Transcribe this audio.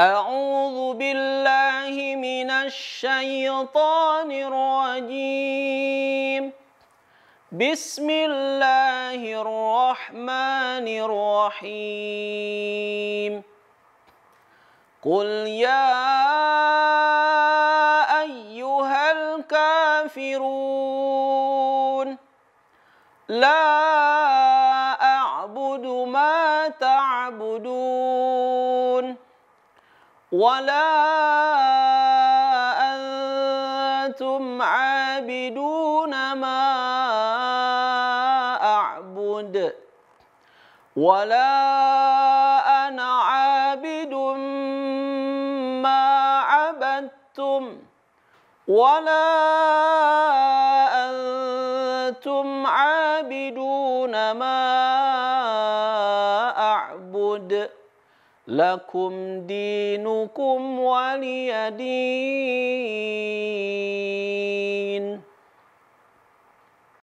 أعوذ بالله من الشيطان الرجيم بسم الله الرحمن الرحيم قل يا أيها الكافرون لا أعبد ما تعبدون ولا أنتم عابدون ما أعبد ولا أنا عابد ما عبدتم ولا أنتم عابدون ما أعبد لكم دينكم ولي دين